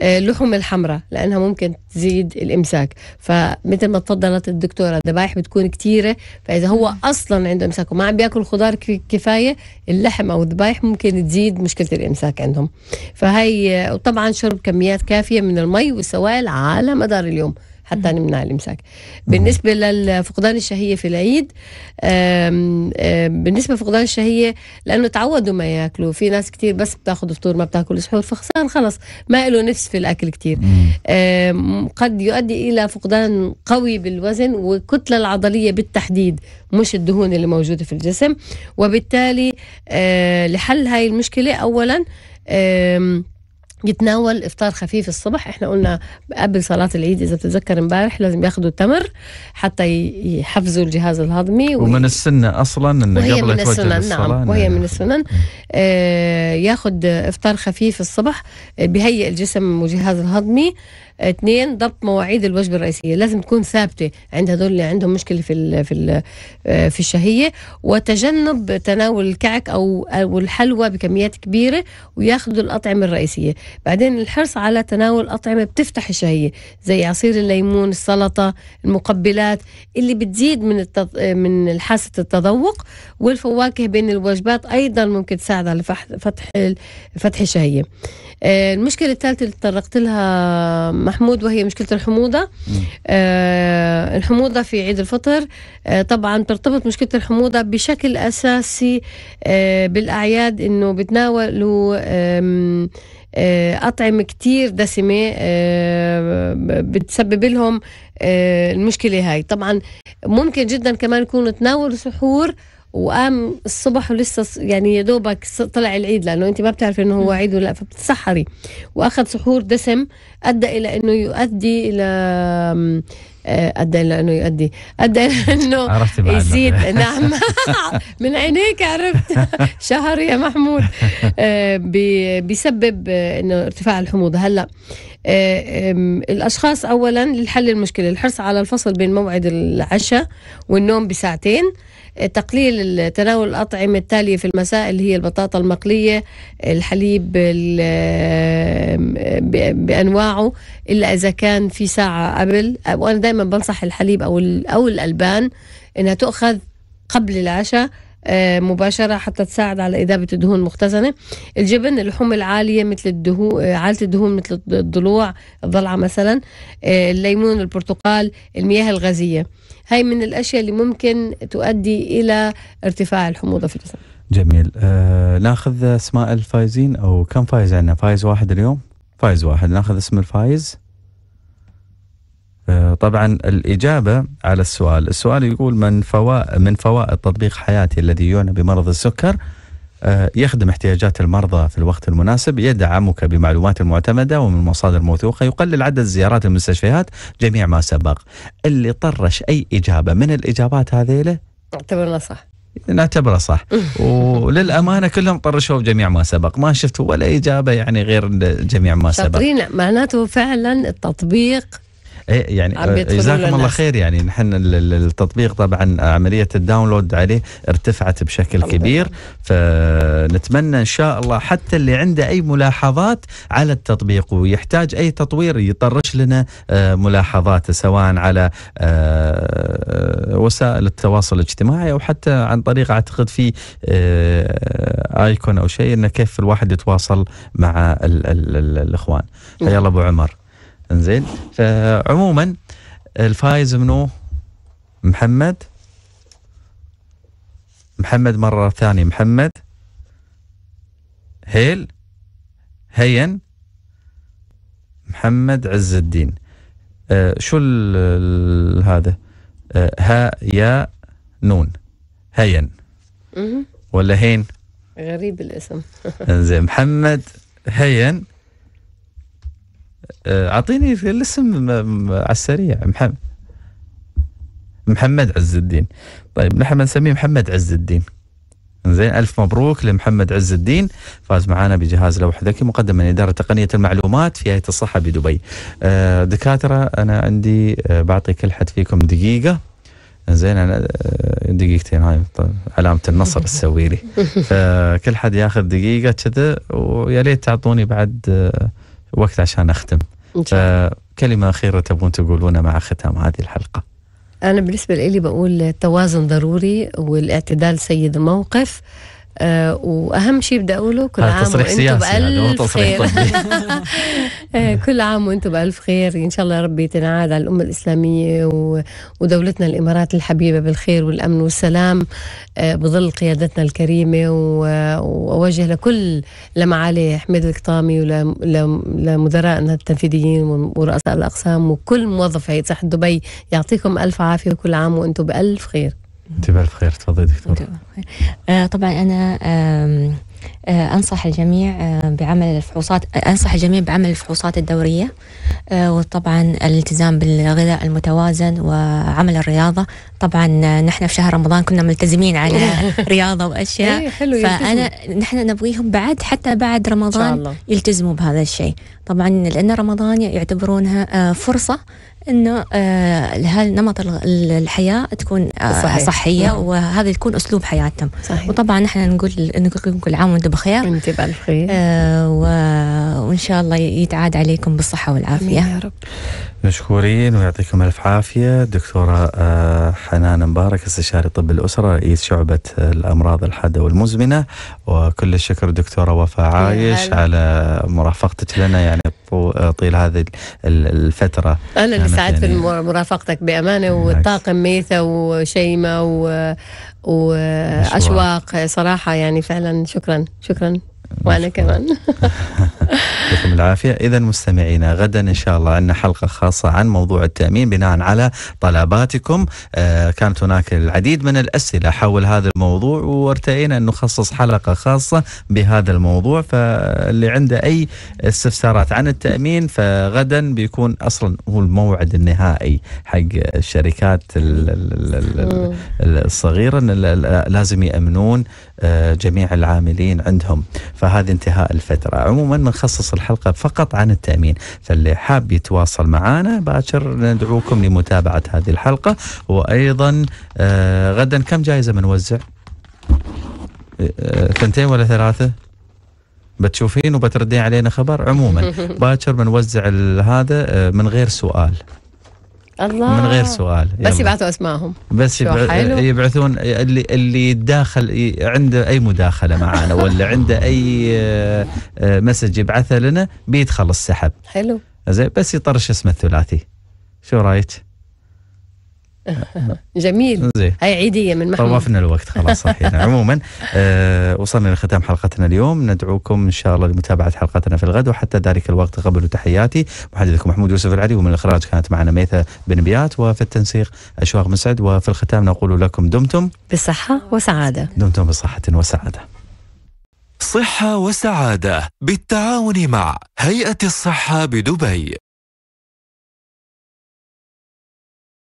اللحوم آه، الحمراء لانها ممكن تزيد الامساك فمثل ما تفضلت الدكتوره الذبايح بتكون كثيره فاذا هو اصلا عنده امساك وما عم بياكل خضار كفايه اللحم او الذبايح ممكن تزيد مشكله الامساك عندهم فهي وطبعا شرب كميات كافيه من المي والسوائل على مدار اليوم حتى نمنع الامساك بالنسبه للفقدان الشهيه في العيد آم آم بالنسبه لفقدان الشهيه لانه تعودوا ما ياكلوا في ناس كتير بس بتاخذ فطور ما بتاكل سحور فخسان خلص ما له نفس في الاكل كتير قد يؤدي الى فقدان قوي بالوزن والكتله العضليه بالتحديد مش الدهون اللي موجوده في الجسم وبالتالي آه، لحل هاي المشكله اولا يتناول افطار خفيف الصبح احنا قلنا قبل صلاه العيد اذا بتتذكر امبارح لازم ياخذوا التمر حتى يحفزوا الجهاز الهضمي وي... ومن السنه اصلا انه وهي قبل من السنن نعم وهي يعني من السنن آه ياخذ افطار خفيف الصبح آه، بهيئ الجسم والجهاز الهضمي اثنين ضبط مواعيد الوجبه الرئيسيه لازم تكون ثابته عند هذول اللي عندهم مشكله في الـ في الـ آه، في الشهيه وتجنب تناول الكعك او او الحلوى بكميات كبيره وياخذوا الاطعمه الرئيسيه بعدين الحرص على تناول اطعمه بتفتح الشهيه زي عصير الليمون السلطه المقبلات اللي بتزيد من التض... من حاسه التذوق والفواكه بين الوجبات ايضا ممكن تساعد على فتح فتح الشهيه آه، المشكله الثالثه اللي تطرقت لها محمود وهي مشكلة الحموضة آه الحموضة في عيد الفطر آه طبعا ترتبط مشكلة الحموضة بشكل أساسي آه بالأعياد أنه بتناولوا آه أطعمة كتير دسمة آه، بتسبب لهم آه، المشكلة هاي طبعا ممكن جدا كمان يكونوا تناولوا سحور وقام الصبح ولسه يعني يا دوبك طلع العيد لانه انت ما بتعرفي انه هو عيد ولا لا فبتسحري واخذ سحور دسم ادى الى انه يؤدي الى آه، ادى الى انه يؤدي ادى الى انه يزيد نعم من عينيك عرفت شهر يا محمود آه، بيسبب آه، انه ارتفاع الحموضه هلا الاشخاص اولا لحل المشكله الحرص على الفصل بين موعد العشاء والنوم بساعتين تقليل تناول الأطعمة التالية في المساء اللي هي البطاطا المقلية الحليب بأنواعه إلا إذا كان في ساعة قبل وأنا دائما بنصح الحليب أو أو الألبان إنها تؤخذ قبل العشاء آه، مباشرة حتى تساعد على إذابة الدهون المختزنة الجبن اللحوم العالية مثل الدهون آه، عالية الدهون مثل الضلوع الضلعة مثلا آه، الليمون البرتقال المياه الغازية هاي من الأشياء اللي ممكن تؤدي إلى ارتفاع الحموضة في الجسم جميل آه، ناخذ اسماء الفايزين او كم فايز عندنا فايز واحد اليوم فايز واحد ناخذ اسم الفايز آه، طبعا الإجابة على السؤال السؤال يقول من فوائد, من فوائد تطبيق حياتي الذي يعنى بمرض السكر آه، يخدم احتياجات المرضى في الوقت المناسب يدعمك بمعلومات معتمدة ومن مصادر موثوقة يقلل عدد زيارات المستشفيات جميع ما سبق اللي طرش أي إجابة من الإجابات هذه نعتبرها صح نعتبره صح وللامانه كلهم طرشوا جميع ما سبق ما شفت ولا اجابه يعني غير جميع ما سبق معناته فعلا التطبيق ايه يعني آه، جزاكم الله خير يعني نحن التطبيق طبعا آه، عمليه الداونلود عليه ارتفعت بشكل كبير فنتمنى ان شاء الله حتى اللي عنده اي ملاحظات على التطبيق ويحتاج اي تطوير يطرش لنا آه، ملاحظاته سواء على وسائل التواصل الاجتماعي او حتى عن طريق اعتقد في ايكون او شيء انه كيف الواحد يتواصل مع الاخوان. نعم. حيا الله ابو عمر. انزين فعموما الفايز منو محمد محمد مرة ثانية محمد هيل هين محمد عز الدين آه شو ال هذا آه ها يا نون هين ولا هين غريب الاسم زين محمد هين آه، اعطيني الاسم على السريع محمد محمد عز الدين طيب نحن نسميه محمد عز الدين زين الف مبروك لمحمد عز الدين فاز معنا بجهاز لوح ذكي مقدم من اداره تقنيه المعلومات في هيئه الصحه بدبي. آه، دكاتره انا عندي آه، بعطي كل حد فيكم دقيقه زين انا دقيقتين هاي طيب، علامه النصر تسوي لي. كل حد ياخذ دقيقه كذا ويا ليت تعطوني بعد وقت عشان اختم آه، كلمه اخيره تبون تقولونها مع ختام هذه الحلقه انا بالنسبه لي بقول التوازن ضروري والاعتدال سيد الموقف آه، واهم شيء بدي اقوله كل عام وانتم بالف خير آه، كل عام وانتم بالف خير ان شاء الله ربي تنعاد على الامه الاسلاميه ودولتنا الامارات الحبيبه بالخير والامن والسلام آه، بظل قيادتنا الكريمه واوجه لكل لمعالي حميد القطامي ولمدرائنا التنفيذيين ورؤساء الاقسام وكل موظف هيئه صحه دبي يعطيكم الف عافيه وكل عام وانتم بالف خير انت بالف خير تفضلي دكتور آه طبعا انا آه انصح الجميع آه، بعمل الفحوصات انصح الجميع بعمل الفحوصات الدوريه آه، وطبعا الالتزام بالغذاء المتوازن وعمل الرياضه طبعا نحن في شهر رمضان كنا ملتزمين على رياضه واشياء إيه، حلو فانا نحن نبغيهم بعد حتى بعد رمضان يلتزموا بهذا الشيء طبعا لان رمضان يعتبرونها آه، فرصه انه آه نمط الحياه تكون آه صحيح. صحيه نعم. وهذا يكون اسلوب حياتهم صحيح. وطبعا نحن نقول نقول كل عام وانتم بخير وانتم بالف خير آه و... وان شاء الله يتعاد عليكم بالصحه والعافيه يا رب مشكورين ويعطيكم الف عافيه دكتوره آه، حنان مبارك استشاري طب الاسره رئيس شعبه آه، الامراض الحاده والمزمنه وكل الشكر دكتوره وفاء عايش على مرافقتك لنا يعني طيل هذه الفتره أنا سعدت يعني. بمرافقتك بامانه والطاقم ميثا وشيمه و... واشواق صراحه يعني فعلا شكرا شكرا وانا كمان يعطيكم العافيه اذا مستمعينا غدا ان شاء الله عندنا حلقه خاصه عن موضوع التامين بناء على طلباتكم آه، كانت هناك العديد من الاسئله حول هذا الموضوع وارتئينا ان نخصص حلقه خاصه بهذا الموضوع فاللي عنده اي استفسارات عن التامين فغدا بيكون اصلا هو الموعد النهائي حق الشركات الصغيره لازم يامنون آه، جميع العاملين عندهم فهذا انتهاء الفترة عموما بنخصص الحلقة فقط عن التأمين فاللي حاب يتواصل معنا باكر ندعوكم لمتابعة هذه الحلقة وأيضا آه، غدا كم جائزة بنوزع آه، ثنتين ولا ثلاثة بتشوفين وبتردين علينا خبر عموما باكر بنوزع هذا آه، من غير سؤال الله من غير سؤال يلا. بس يبعثوا اسمائهم بس يبع... يبعثون اللي اللي داخل عنده اي مداخله معنا ولا عنده اي آه، آه، مسج يبعثه لنا بيدخل السحب حلو زين بس يطرش اسم الثلاثي شو رايك؟ جميل هاي عيدية من محمد طوفنا الوقت خلاص صحيح عموما آه وصلنا لختام حلقتنا اليوم ندعوكم إن شاء الله لمتابعة حلقتنا في الغد وحتى ذلك الوقت قبل تحياتي محدثكم محمود يوسف العلي ومن الإخراج كانت معنا ميثا بن بيات وفي التنسيق أشواق مسعد وفي الختام نقول لكم دمتم بصحة وسعادة دمتم بصحة وسعادة صحة وسعادة بالتعاون مع هيئة الصحة بدبي